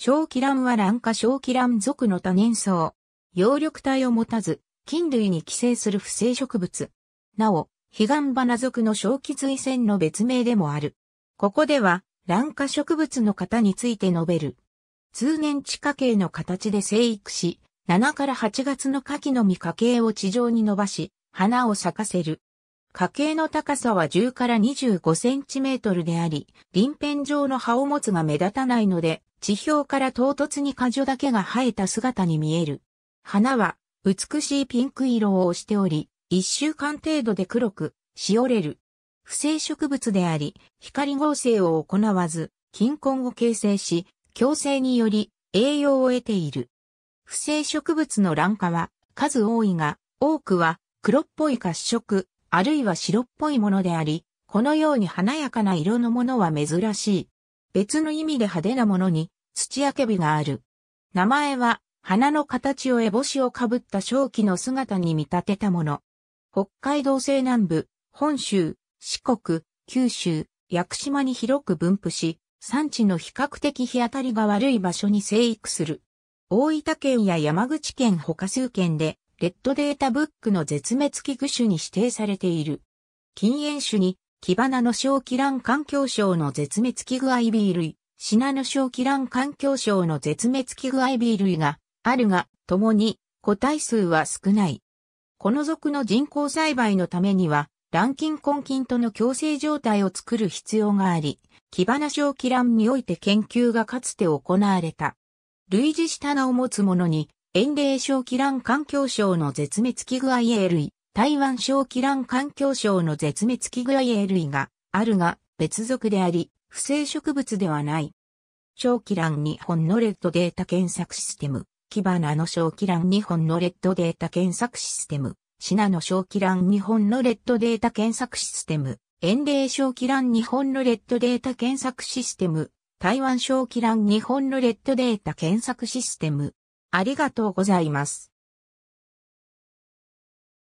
小気卵は卵化小気卵属の多年草。葉緑体を持たず、菌類に寄生する不正植物。なお、ヒガンバナ属の小気髄腺の別名でもある。ここでは、卵化植物の型について述べる。通年地下茎の形で生育し、7から8月の夏季の実花茎を地上に伸ばし、花を咲かせる。花茎の高さは10から25センチメートルであり、鱗片状の葉を持つが目立たないので、地表から唐突に果樹だけが生えた姿に見える。花は美しいピンク色をしており、一週間程度で黒く、しおれる。不正植物であり、光合成を行わず、菌根を形成し、共生により栄養を得ている。不正植物の卵化は数多いが、多くは黒っぽい褐色、あるいは白っぽいものであり、このように華やかな色のものは珍しい。別の意味で派手なものに土焼けびがある。名前は花の形を烏帽子をかぶった正気の姿に見立てたもの。北海道西南部、本州、四国、九州、屋久島に広く分布し、産地の比較的日当たりが悪い場所に生育する。大分県や山口県他数県で、レッドデータブックの絶滅危惧種に指定されている。禁煙種にキバナの小気卵環境省の絶滅危惧 IB 類、シナの小気卵環境省の絶滅危惧 IB 類があるが、共に個体数は少ない。この属の人工栽培のためには、卵菌根菌との共生状態を作る必要があり、キバナ小気卵において研究がかつて行われた。類似した名を持つものに、園霊小気卵環境省の絶滅危惧 IA 類、台湾小気蘭環境省の絶滅危惧類類があるが別属であり、不正植物ではない。小気蘭日本のレッドデータ検索システム。キバナの小気蘭日本のレッドデータ検索システム。シナの小気蘭日本のレッドデータ検索システム。遠霊小気蘭日本のレッドデータ検索システム。台湾小気蘭日本のレッドデータ検索システム。ありがとうございます。